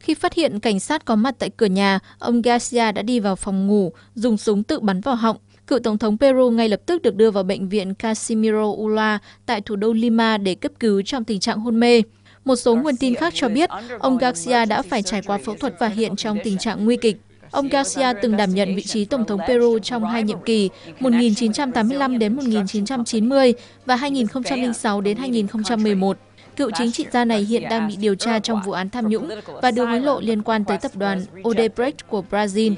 Khi phát hiện cảnh sát có mặt tại cửa nhà, ông Garcia đã đi vào phòng ngủ, dùng súng tự bắn vào họng. Cựu Tổng thống Peru ngay lập tức được đưa vào bệnh viện Casimiro Ula tại thủ đô Lima để cấp cứu trong tình trạng hôn mê. Một số nguồn tin khác cho biết, ông Garcia đã phải trải qua phẫu thuật và hiện trong tình trạng nguy kịch. Ông Garcia từng đảm nhận vị trí Tổng thống Peru trong hai nhiệm kỳ 1985 đến 1990 và 2006 đến 2011. Cựu chính trị gia này hiện đang bị điều tra trong vụ án tham nhũng và đưa hối lộ liên quan tới tập đoàn Odebrecht của Brazil.